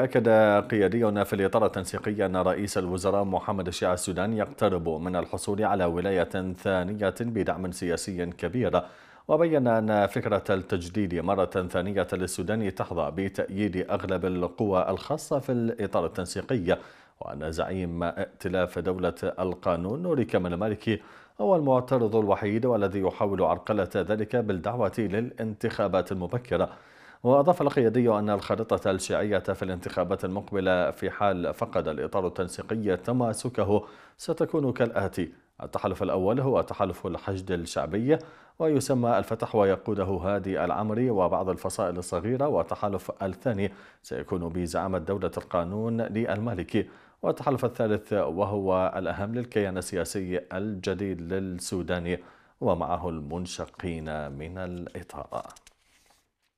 أكد قيادي في الإطار التنسيقي أن رئيس الوزراء محمد الشيعي السوداني يقترب من الحصول على ولاية ثانية بدعم سياسي كبير وبين أن فكرة التجديد مرة ثانية للسودان تحظى بتأييد أغلب القوى الخاصة في الإطار التنسيقي وأن زعيم ائتلاف دولة القانون نوري كمال المالكي هو المعترض الوحيد والذي يحاول عرقلة ذلك بالدعوة للانتخابات المبكرة وأضاف القيادي أن الخريطة الشيعية في الانتخابات المقبلة في حال فقد الإطار التنسيقي تماسكه ستكون كالآتي التحالف الأول هو تحالف الحشد الشعبي ويسمى الفتح ويقوده هادي العمري وبعض الفصائل الصغيرة والتحالف الثاني سيكون بزعامة دولة القانون للمالكي والتحالف الثالث وهو الأهم للكيان السياسي الجديد للسوداني ومعه المنشقين من الإطار